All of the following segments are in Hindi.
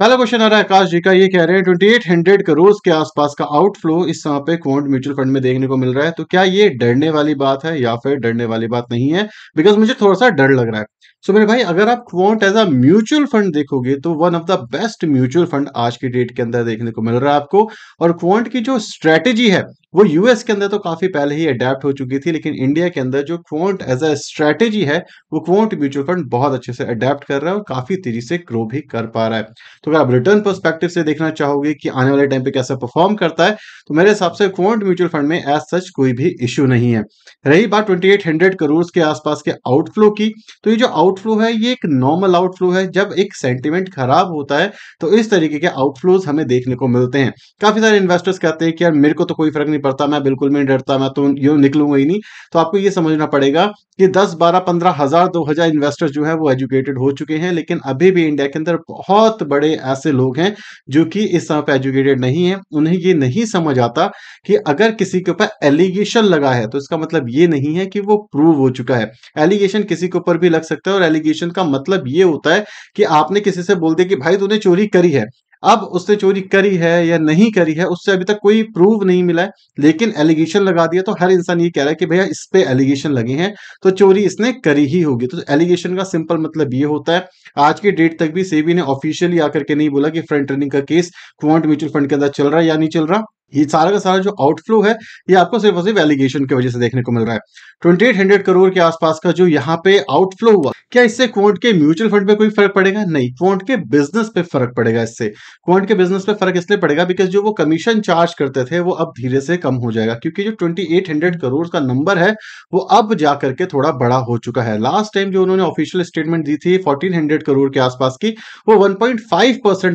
पहला क्वेश्चन आ रहा है आकाश जी का ये कह रहे हैं ट्वेंटी एट हंड्रेड करोड़ के आसपास का आउटफ्लो इस समय पे क्वांट म्यूचुअल फंड में देखने को मिल रहा है तो क्या ये डरने वाली बात है या फिर डरने वाली बात नहीं है बिकॉज मुझे थोड़ा सा डर लग रहा है सो मेरे भाई अगर आप Quant as a mutual fund देखोगे तो one of the best mutual fund आज के डेट के अंदर देखने को मिल रहा है आपको और क्वांट की जो स्ट्रेटेजी है वो यूएस के अंदर तो काफी पहले ही अडेप्ट हो चुकी थी लेकिन इंडिया के अंदर जो क्वांट एज अ स्ट्रेटेजी है वो क्वांट म्यूचुअल फंड बहुत अच्छे से अडेप्ट कर रहा है और काफी तेजी से ग्रो भी कर पा रहा है तो अगर आप रिटर्न परस्पेक्टिव से देखना चाहोगे कि आने वाले टाइम पे कैसा परफॉर्म करता है तो मेरे हिसाब से क्वांट म्यूचुअल फंड में एज सच कोई भी इश्यू नहीं है रही बात ट्वेंटी करोड़ के आसपास के आउटफ्लो की तो ये जो आउट आउटफ्लो है ये एक नॉर्मल आउटफ्लो है जब एक सेंटिमेंट खराब होता है तो इस तरीके के आउटफ्लोज हमें देखने को मिलते हैं काफी सारे इन्वेस्टर्स कहते हैं कि यार मेरे को तो कोई फर्क नहीं पड़ता मैं बिल्कुल नहीं डरता मैं तो यूं निकलूंगा ही नहीं तो आपको ये समझना पड़ेगा कि दस बारह पंद्रह हजार दो हजार इन्वेस्टर्स जो है वो एजुकेटेड हो चुके हैं लेकिन अभी भी इंडिया के अंदर बहुत बड़े ऐसे लोग हैं जो कि इस समय पर एजुकेटेड नहीं है उन्हें ये नहीं समझ आता कि अगर किसी के ऊपर एलिगेशन लगा है तो इसका मतलब ये नहीं है कि वो प्रूव हो चुका है एलिगेशन किसी के ऊपर भी लग सकता है और एलिगेशन का मतलब ये होता है कि आपने किसी से बोल दिया कि भाई तूने चोरी करी है अब उसने चोरी करी है या नहीं करी है उससे अभी तक कोई प्रूव नहीं मिला है लेकिन एलिगेशन लगा दिया तो हर इंसान ये कह रहा है कि भैया इस पे एलिगेशन लगे हैं तो चोरी इसने करी ही होगी तो एलिगेशन का सिंपल मतलब ये होता है आज की डेट तक भी सेबी ने ऑफिशियली आकर के नहीं बोला कि फ्रंट रनिंग का केस क्वांट म्यूचुअल फंड के अंदर चल रहा है या नहीं चल रहा ये सारा का सारा जो आउटफ्लो है ये आपको सिर्फ और सिर्फ एलिगेशन की वजह से देखने को मिल रहा है ट्वेंटी एट हंड्रेड करोड़ के आसपास का जो यहाँ पे आउटफ्लो हुआ क्या इससे क्वांट के म्यूचुअल फंड पे कोई फर्क पड़ेगा नहीं क्वांट के बिजनेस पे फर्क पड़ेगा इससे क्वांट के बिजनेस पे फर्क इसलिए पड़ेगा बिकॉज जो वो कमीशन चार्ज करते थे वो अब धीरे से कम हो जाएगा क्योंकि जो ट्वेंटी एट हंड्रेड करोड़ का नंबर है वो अब जाकर के थोड़ा बड़ा हो चुका है लास्ट टाइम जो उन्होंने ऑफिशियल स्टेटमेंट दी थी फोर्टीन हंड्रेड करोड़ के आसपास की वो वन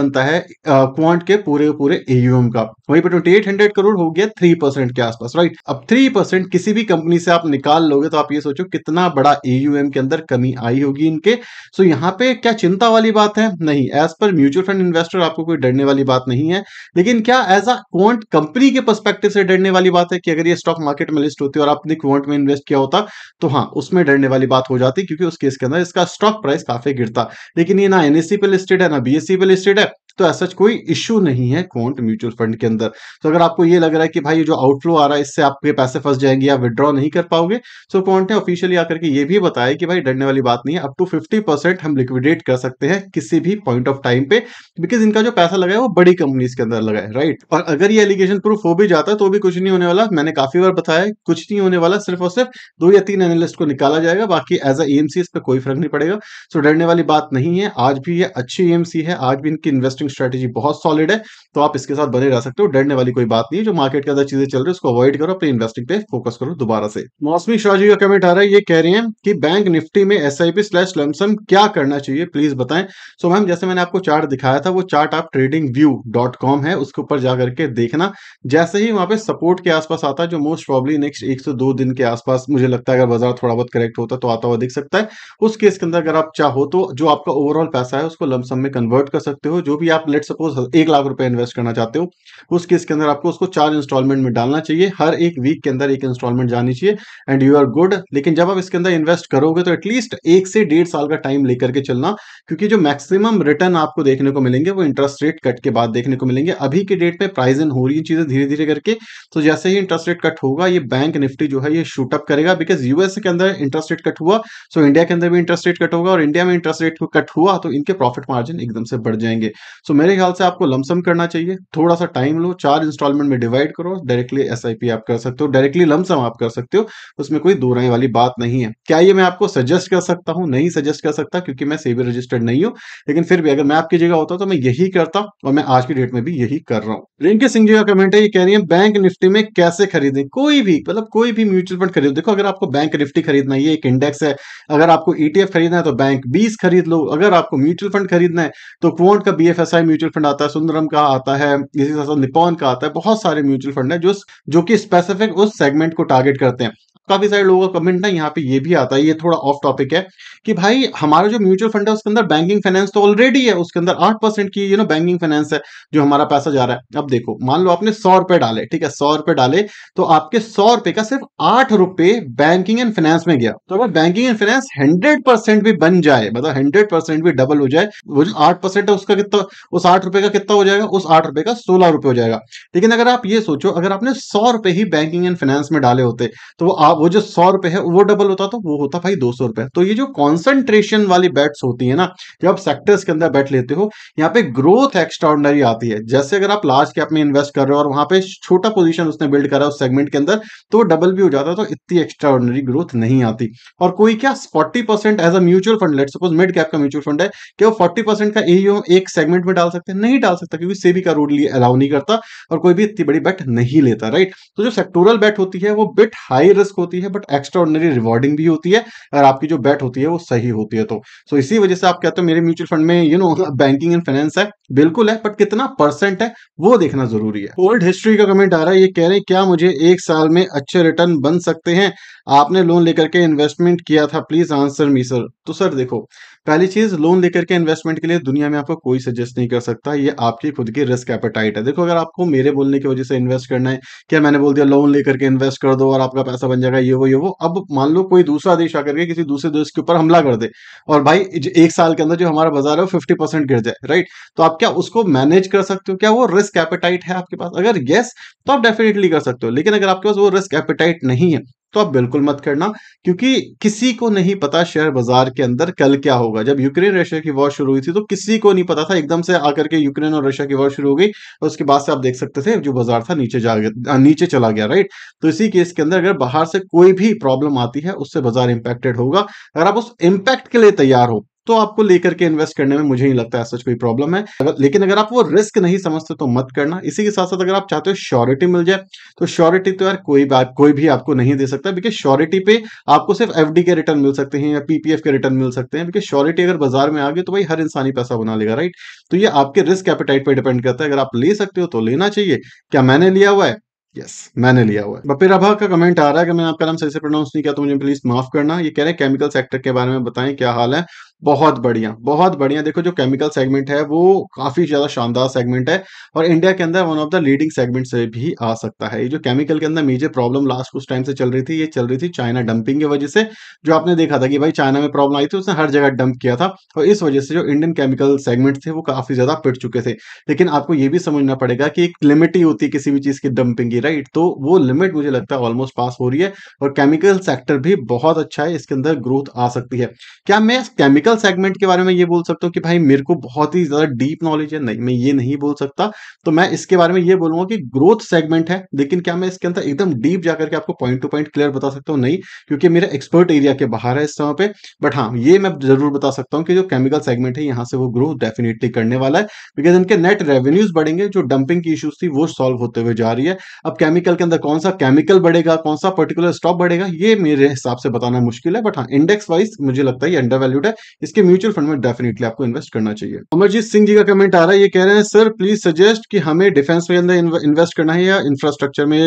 बनता है क्वांट के पूरे पूरे एयूएम का वहीं पर ट्वेंटी 800 करोड़ हो गया 3% के आसपास राइट अब 3% किसी भी कंपनी से आप निकाल लोगे तो आप ये सोचो कितना बड़ा एयूएम के अंदर कमी आई होगी इनके सो यहाँ पे क्या चिंता वाली बात है नहीं as per mutual fund investor आपको कोई डरने वाली बात नहीं है लेकिन क्या एज अ क्वांट कंपनी के परस्पेक्टिव से डरने वाली बात है कि अगर ये स्टॉक मार्केट में लिस्ट होती और आपने क्वांट में इन्वेस्ट किया होता तो हाँ उसमें डरने वाली बात हो जाती क्योंकि उस केस के अंदर इसका स्टॉक प्राइस काफी गिरता लेकिन ये ना एनएससी पे लिस्टेड है ना बीएससी पे लिस्टेड है तो ऐसा कोई इश्यू नहीं है कोंट म्यूचुअल फंड के अंदर तो अगर आपको ये लग रहा है कि भाई ये जो आउटफ्लो आ रहा है इससे आपके पैसे फंस जाएंगे या विद्रॉ नहीं कर पाओगे तो कॉन्ट ने ऑफिशियली आकर के ये भी बताया कि भाई डरने वाली बात नहीं है अप टू फिफ्टी हम लिक्विडेट कर सकते हैं किसी भी पॉइंट ऑफ टाइम पे बिकॉज इनका जो पैसा लगा है वो बड़ी कंपनीज के अंदर लगा है राइट और अगर ये एलिगेशन प्रूफ हो भी जाता तो भी कुछ नहीं होने वाला मैंने काफी बार बताया कुछ नहीं होने वाला सिर्फ और सिर्फ दो या तीन एनालिस्ट को निकाला जाएगा बाकी एज अ एएमसी इस पर कोई फर्क नहीं पड़ेगा सो तो डरने वाली बात नहीं है आज भी ये अच्छी एएमसी है आज भी इनकी इन्वेस्टिंग ट्रेडिंग स्ट्रेटेजी बहुत सॉलिड है तो आप इसके साथ बने रह सकते हो डरने वाली कोई बात नहीं है जो मार्केट के अंदर चीजें चल रही है उसको अवॉइड करो अपनी इन्वेस्टिंग पे फोकस करो दोबारा से मौसमी शाहजी का कमेंट आ रहा है ये कह रहे हैं कि बैंक निफ्टी में S I P slash lump sum क्या करना चाहिए प्लीज बताएं सो मैम जैसे मैंने आपको चार्ट दिखाया था वो चार्ट आप ट्रेडिंग व्यू डॉट कॉम है उसके ऊपर जा करके देखना जैसे ही वहां पे सपोर्ट के आसपास आता है जो मोस्ट प्रॉब्ली नेक्स्ट एक से दो दिन के आसपास मुझे लगता है अगर बाजार थोड़ा बहुत करेक्ट होता है तो आता हुआ दिख सकता है उस केस के अंदर अगर आप चाहो तो जो आपका ओवरऑल पैसा है उसको लमसम में कन्वर्ट कर सकते हो जो भी आप आप लेट सपोज एक लाख रुपए इन्वेस्ट करना चाहते हो उस केस के अंदर आपको उसको चार इंस्टॉलमेंट में डालना चाहिए हर एक वीक के अंदर एक इंस्टॉलमेंट जानी चाहिए एंड यू आर गुड लेकिन जब आप इसके अंदर इन्वेस्ट करोगे तो एटलीस्ट एक से डेढ़ साल का टाइम लेकर के चलना क्योंकि जो मैक्सिमम रिटर्न आपको देखने को मिलेंगे वो इंटरेस्ट रेट कट के बाद देखने को मिलेंगे अभी के डेट में प्राइज इन हो रही चीजें धीरे धीरे करके तो जैसे ही इंटरेस्ट रेट कट होगा ये बैंक निफ्टी जो है ये शूटअप करेगा बिकॉज यूएस के अंदर इंटरेस्ट रेट कट हुआ सो इंडिया के अंदर भी इंटरेस्ट रेट कट होगा और इंडिया में इंटरेस्ट रेट कट हुआ तो इनके प्रॉफिट मार्जिन एकदम से बढ़ जाएंगे सो मेरे ख्याल से आपको लमसम करना चाहिए थोड़ा सा टाइम लो चार इंस्टॉलमेंट में डिवाइड करो डायरेक्टली एस आप कर सकते हो डायरेक्टली लमसम आप कर सकते हो उसमें कोई दो राय वाली बात नहीं है क्या ये मैं आपको सजेस्ट कर सकता हूँ नहीं सजेस्ट कर सकता क्योंकि मैं सेवी रजिस्टर्ड नहीं हूँ लेकिन फिर भी अगर मैं आपकी जगह होता तो मैं यही करता और मैं आज की डेट में भी यही कर रहा हूँ रिंकी सिंह जी का कमेंट है ये कह रही है बैंक निफ्टी में कैसे खरीदें कोई भी मतलब कोई भी म्यूचुअल फंड खरीदो देखो अगर आपको बैंक निफ्टी खरीदना है ये एक इंडेक्स है अगर आपको ईटीएफ e खरीदना है तो बैंक बीस खरीद लो अगर आपको म्यूचुअल फंड खरीदना है तो क्वॉन्ट का B F I mutual fund आता है सुंदरम का आता है इसी तरह निपोन का आता है बहुत सारे म्यूचुअल फंड है जो जो कि स्पेसिफिक उस सेगमेंट को टारगेट करते हैं काफी सारे लोगों का कमेंट ना यहाँ पे ये भी आता है ये थोड़ा ऑफ टॉपिक है कि भाई हमारा जो म्यूचुअल फंड है उसके अंदर बैंकिंग फाइनेंस तो ऑलरेडी है उसके अंदर आठ परसेंट की यू नो बैंकिंग फाइनेंस है जो हमारा पैसा जा रहा है अब देखो मान लो आपने सौ रुपए डाले ठीक है सौ रुपए डाले तो आपके सौ रुपए का सिर्फ आठ रुपए बैंकिंग एंड फाइनेंस में गया तो अगर banking and finance hundred percent भी बन जाए मतलब हंड्रेड परसेंट भी डबल हो जाए वो जो आठ परसेंट है उसका कितना उस आठ रुपए का कितना हो जाएगा उस आठ रुपए का सोलह रुपए हो जाएगा लेकिन अगर आप ये सोचो अगर आपने सौ रुपए ही बैंकिंग एंड फाइनेंस में डाले होते तो वो आप वो जो सौ रुपए है वो डबल होता तो वो होता भाई दो सौ रुपए तो ये जो कॉन्सेंट्रेशन वाली बैट्स होती है ना जब आप सेक्टर्स के अंदर बैट लेते हो यहाँ पे ग्रोथ एक्स्ट्रॉर्डनरी आती है जैसे अगर आप लार्ज कैप में इन्वेस्ट कर रहे हो और वहां पे छोटा पोजिशन उसने बिल्ड करा उस सेगमेंट के अंदर तो डबल भी हो जाता तो इतनी एक्स्ट्रॉर्डनरी ग्रोथ नहीं आती और कोई क्या forty percent as a mutual fund let suppose mid cap का म्यूचुअल फंड है क्या वो फोर्टी परसेंट का एयू एक सेगमेंट में डाल सकते नहीं डाल सकता क्योंकि सेबी का रूल अलाउ नहीं करता और कोई भी इतनी बड़ी बैट नहीं लेता राइट तो जो सेक्टोरल बैट होती है वो बिट हाई रिस्क होती है बट एक्स्ट्रा ऑर्डनरी रिवॉर्डिंग भी होती है अगर आपकी जो बैट होती है वो सही होती है तो सो so इसी वजह से आप कहते हो मेरे म्यूचुअल फंड में you know banking and finance है बिल्कुल है बट कितना परसेंट है वो देखना जरूरी है ओल्ड हिस्ट्री का कमेंट आ रहा है ये कह रहे हैं क्या मुझे एक साल में अच्छे रिटर्न बन सकते हैं आपने लोन लेकर के इन्वेस्टमेंट किया था प्लीज आंसर मी सर तो सर देखो पहली चीज लोन लेकर के इन्वेस्टमेंट के लिए दुनिया में आपको कोई सजेस्ट नहीं कर सकता ये आपकी खुद की रिस्क एपेटाइट है देखो अगर आपको मेरे बोलने की वजह से इन्वेस्ट करना है क्या मैंने बोल दिया लोन लेकर के इन्वेस्ट कर दो और आपका पैसा बन जाएगा जगह ये वो ये वो अब मान लो कोई दूसरा देश आकर के किसी दूसरे देश के ऊपर हमला कर दे और भाई एक साल के अंदर जो हमारा बाजार है वो फिफ्टी परसेंट गिर जाए राइट तो आप क्या उसको मैनेज कर सकते हो क्या वो रिस्क एपेटाइट है आपके पास अगर येस तो आप डेफिनेटली कर सकते हो लेकिन अगर आपके पास वो रिस्क एपेटाइट नहीं है तो आप बिल्कुल मत करना क्योंकि किसी को नहीं पता शेयर बाजार के अंदर कल क्या होगा जब यूक्रेन रशिया की वॉर शुरू हुई थी तो किसी को नहीं पता था एकदम से आकर के यूक्रेन और रशिया की वॉर शुरू हो गई और उसके बाद से आप देख सकते थे जो बाजार था नीचे जा गया नीचे चला गया राइट तो इसी केस के अंदर अगर बाहर से कोई भी प्रॉब्लम आती है उससे बाजार इंपैक्टेड होगा अगर आप उस इम्पैक्ट के लिए तैयार हो तो आपको लेकर के इन्वेस्ट करने में मुझे नहीं लगता है सच कोई प्रॉब्लम है अगर, लेकिन अगर आप वो रिस्क नहीं समझते तो मत करना इसी के साथ साथ अगर आप चाहते हो श्योरिटी मिल जाए तो श्योरिटी तो यार कोई भी कोई भी आपको नहीं दे सकता बिकॉज श्योरिटी पे आपको सिर्फ एफ के रिटर्न मिल सकते हैं या पीपीएफ के रिटर्न मिल सकते हैं बिकॉज श्योरिटी अगर बाजार में आ गई तो भाई हर इंसान ही पैसा बना लेगा राइट तो ये आपके रिस्क एपिटाइट पर डिपेंड करता है अगर आप ले सकते हो तो लेना चाहिए क्या मैंने लिया हुआ है यस yes, मैंने लिया हुआ है बपिर अभा का कमेंट आ रहा है कि मैं आपका नाम सही से प्रोनाउंस नहीं किया तो मुझे प्लीज माफ करना ये कह रहे हैं केमिकल सेक्टर के बारे में बताएं क्या हाल है बहुत बढ़िया बहुत बढ़िया देखो जो केमिकल सेगमेंट है वो काफी ज्यादा शानदार सेगमेंट है और इंडिया के अंदर one of the leading segment से भी आ सकता है ये जो केमिकल के अंदर मेजर प्रॉब्लम लास्ट कुछ टाइम से चल रही थी ये चल रही थी चाइना डंपिंग की वजह से जो आपने देखा था कि भाई चाइना में प्रॉब्लम आई थी उसने हर जगह डंप किया था और इस वजह से जो इंडियन केमिकल सेगमेंट थे वो काफी ज्यादा पिट चुके थे लेकिन आपको ये भी समझना पड़ेगा कि एक लिमिट ही होती है किसी भी चीज की डंपिंग की राइट तो वो लिमिट मुझे लगता है ऑलमोस्ट पास हो रही है और केमिकल सेक्टर भी बहुत अच्छा है इसके अंदर ग्रोथ आ सकती है क्या मैं केमिकल टेक्निकल सेगमेंट के बारे में ये बोल सकता हूँ कि भाई मेरे को बहुत ही ज़्यादा डीप नॉलेज है नहीं मैं ये नहीं बोल सकता तो मैं इसके बारे में ये बोलूंगा कि ग्रोथ सेगमेंट है लेकिन क्या मैं इसके अंदर एकदम डीप जाकर के आपको पॉइंट टू पॉइंट क्लियर बता सकता हूँ नहीं क्योंकि मेरा एक्सपर्ट एरिया के बाहर है इस समय पर बट हाँ ये मैं जरूर बता सकता हूँ कि जो केमिकल सेगमेंट है यहाँ से वो ग्रोथ डेफिनेटली करने वाला है बिकॉज इनके नेट रेवेन्यूज बढ़ेंगे जो डंपिंग की इशूज थी वो सॉल्व होते हुए जा रही है अब केमिकल के अंदर कौन सा केमिकल बढ़ेगा कौन सा पर्टिकुलर स्टॉक बढ़ेगा ये मेरे हिसाब से बताना मुश्किल है बट हाँ इंडेक्स वाइज मुझे लगता है ये अंडर वैल्यूड है इसके म्यूचुअल फंड में डेफिनेटली आपको इन्वेस्ट करना चाहिए अमरजीत सिंह जी का कमेंट आ रहा है ये कह रहे हैं सर प्लीज सजेस्ट कि हमें डिफेंस में अंदर इन्वेस्ट करना है या इंफ्रास्ट्रक्चर में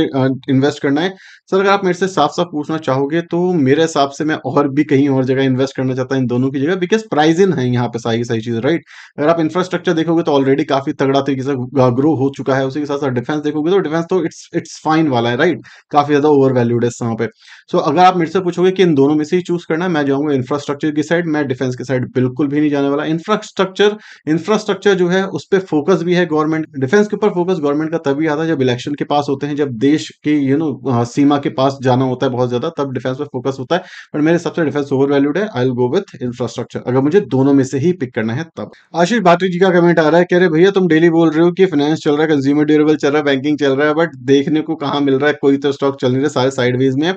इन्वेस्ट करना है सर अगर आप मेरे से साफ साफ पूछना चाहोगे तो मेरे हिसाब से मैं और भी कहीं और जगह इन्वेस्ट करना चाहता हूँ इन दोनों की जगह बिकॉज प्राइज इन है यहाँ पे सारी सारी चीज राइट अगर आप इंफ्रास्ट्रक्चर देखोगे तो ऑलरेडी काफी तगड़ा तरीके से ग्रो हो चुका है उसी के साथ साथ डिफेंस देखोगे तो डिफेंस तो इट्स इट्स फाइन वाला है राइट काफी ज्यादा ओवर वैल्यूड है पे सो अगर आप मेरे से पूछोगे कि इन दोनों में से ही चूज करना मैं जाऊंगा इंफ्रास्ट्रक्चर की साइड मैं डिफेंस के साइड बिल्कुल भी नहीं जाने वाला इंफ्रास्ट्रक्चर इंफ्रास्ट्रक्चर जो है उस पर फोकस भी है गवर्नमेंट डिफेंस के ऊपर फोकस गवर्नमेंट का तभी आता है जब इलेक्शन के पास होते हैं जब देश की यू नो सीमा के पास जाना होता है बहुत ज्यादा तब डिफेंस पर फोकस होता है पर मेरे सबसे डिफेंस ओवर वैल्यूड है आई गो विथ इंफ्रास्ट्रक्चर अगर मुझे दोनों में से ही पिक करना है तब आशीष भाटी जी का कमेंट आ रहा है कह रहे भैया तुम डेली बोल रहे हो कि फाइनेंस चल रहा है कंज्यूमर ड्यूरेबल चल रहा है बैंकिंग चल रहा है बट देखने को कहाँ मिल रहा है कोई तो स्टॉक चल नहीं रहा सारे साइडवेज में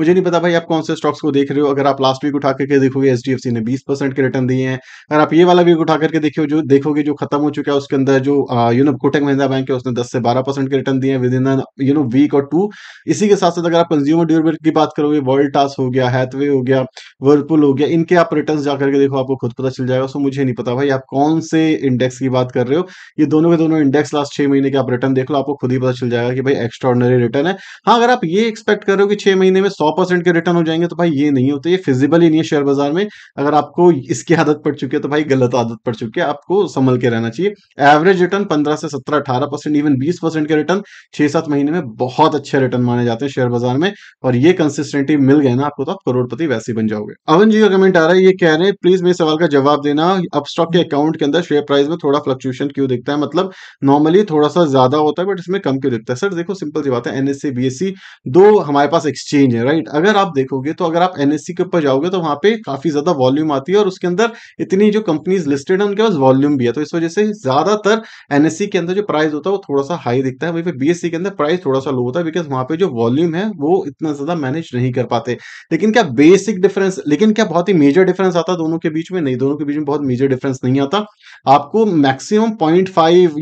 मुझे नहीं पता भाई आप कौन से स्टॉक्स को देख रहे हो अगर आप लास्ट वीक उठा करके देखोगे एच ने बीस परसेंट के रिटर्न दिए हैं अगर आप ये वाला भी उठा करके देखिए जो देखोगे जो खत्म हो चुका है उसके अंदर जो you know Kotak Mahindra bank है उसने दस से बारह परसेंट के रिटर्न दिए हैं within you know week और टू इसी के साथ साथ अगर आप कंज्यूमर ड्यूरेबल की बात करोगे वर्ल्ड टास हो गया हैथवे हो गया वर्लपुल हो गया इनके आप रिटर्न जाकर के देखो आपको खुद पता चल जाएगा सो मुझे नहीं पता भाई आप कौन से इंडेक्स की बात कर रहे हो ये दोनों के दोनों इंडेक्स लास्ट छह महीने के आप रिटर्न देख लो आपको खुद ही पता चल जाएगा कि भाई एक्स्ट्रॉर्डनरी रिटर्न है हाँ अगर आप ये एक्सपेक्ट कर रहे हो कि छह महीने में सौ परसेंट के रिटर्न हो जाएंगे तो भाई ये नहीं होते ये फिजिबल ही नहीं है शेयर बाजार में अगर आपको इसकी आदत पड़ चुकी है तो भाई गलत आदत पड़ चुकी है आपको संभल के रहना चाहिए एवरेज रिटर्न पंद्रह से सत्रह अठारह परसेंट इवन बीस परसेंट के रिटर्न छह सात महीने में बहुत अच्छे रिटर्न माने जाते हैं शेयर बाजार में और ये कंसिस्टेंटी मिल गए ना आपको तो आप करोड़पति वैसे बन जाओगे अवन जी का कमेंट आ रहा है ये कह रहे हैं प्लीज मेरे सवाल का जवाब देना अब स्टॉक के अकाउंट के अंदर शेयर प्राइस में थोड़ा फ्लक्चुएशन क्यों दिखता है मतलब नॉर्मली थोड़ा सा ज्यादा होता है बट इसमें कम क्यों दिखता है सर देखो सिंपल सी बात है एनएससी बीएससी e, e दो हमारे पास एक्सचेंज है राइट अगर आप देखोगे तो अगर आप एनएससी e के ऊपर जाओगे तो वहां पे काफी ज्यादा वॉल्यूम आती है है और उसके अंदर इतनी जो कंपनीज लिस्टेड है उनके पास वॉल्यूम भी है तो इस वजह से ज्यादातर एनएससी e के अंदर जो प्राइस होता है वो थोड़ा सा हाई दिखता है वहीं पर बीएससी e के अंदर प्राइस थोड़ा सा लो होता है बिकॉज वहां पर जो वॉल्यूम है वो इतना ज्यादा मैनेज नहीं कर पाते लेकिन क्या बेसिक डिफरेंस लेकिन क्या बहुत ही मेजर डिफरेंस आता है दोनों के बीच में नहीं दोनों के बीच में बहुत मेजर डिफरेंस नहीं आता आपको मैक्सिमम पॉइंट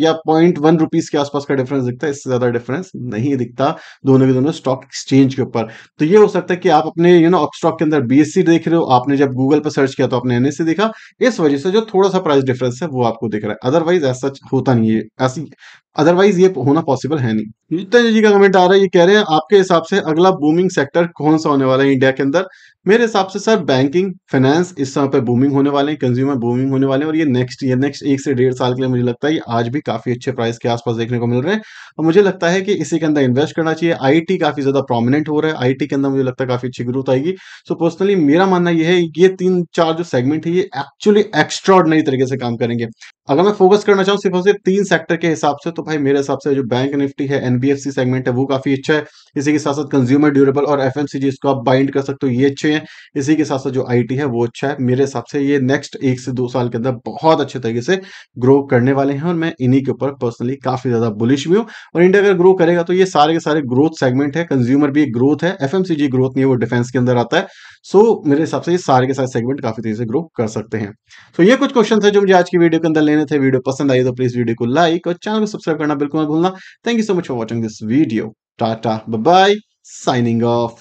या पॉइंट वन के आसपास का डिफरेंस दिखता है इससे ज्यादा डिफरेंस नहीं दिखता दोनों के दोनों स्टॉक एक्सचेंज के ऊपर तो ये हो सकता है कि आप अपने यू नो स्टॉक के अंदर बीएससी e देख रहे हो आपने जब गूगल पर सर्च किया तो आपने एन से देखा इस वजह से जो थोड़ा सा प्राइस डिफरेंस है वो आपको दिख रहा है अदरवाइज ऐसा होता नहीं है ऐसी अदरवाइज ये होना पॉसिबल है नहीं जी का कमेंट आ रहा है ये कह रहे हैं आपके हिसाब से अगला बूमिंग सेक्टर कौन सा होने वाला है इंडिया के अंदर मेरे हिसाब से सर बैंकिंग फाइनेंस इस समय पे बूमिंग होने वाले हैं कंज्यूमर बूमिंग होने वाले हैं और ये नेक्स्ट ये नेक्स्ट एक से डेढ़ साल के लिए मुझे लगता है ये आज भी काफी अच्छे प्राइस के आसपास देखने को मिल रहे हैं और मुझे लगता है कि इसी के अंदर इन्वेस्ट करना चाहिए आई काफी ज्यादा प्रोमिनेंट हो रहा है आई के अंदर मुझे लगता है काफी अच्छी ग्रोथ आएगी सो so, पर्सनली मेरा मानना यह है ये तीन चार जो सेगमेंट है ये एक्चुअली एक्स्ट्रॉर्डनरी तरीके से काम करेंगे अगर मैं फोकस करना चाहूँ सिर्फ और सिर्फ तीन सेक्टर के हिसाब से तो भाई मेरे हिसाब से जो बैंक निफ्टी है एनबीएफसी सेगमेंट है वो काफी अच्छा है इसी के साथ साथ कंज्यूमर ड्यूरेबल और एफ जिसको आप बाइंड कर सकते हो ये अच्छे हैं इसी के साथ साथ जो आईटी है वो अच्छा है मेरे हिसाब से ये नेक्स्ट एक से दो साल के अंदर बहुत अच्छे तरीके से ग्रो करने वाले हैं और मैं इन्हीं के ऊपर पर्सनली काफी ज्यादा बुलिश भी हूँ और इंडिया अगर ग्रो करेगा तो ये सारे के सारे ग्रोथ सेगमेंट है कंज्यूमर भी एक ग्रोथ है एफ ग्रोथ नहीं है वो डिफेंस के अंदर आता है सो मेरे हिसाब से ये सारे के सारे सेगमेंट काफी तेजी से ग्रो कर सकते हैं तो ये कुछ क्वेश्चन है जो मुझे आज की वीडियो के अंदर लेने थे वीडियो पसंद आई तो प्लीज वीडियो को लाइक और चैनल को सब्सक्राइब करना बिल्कुल मत भूलना thank you so much for watching this video tata bye signing of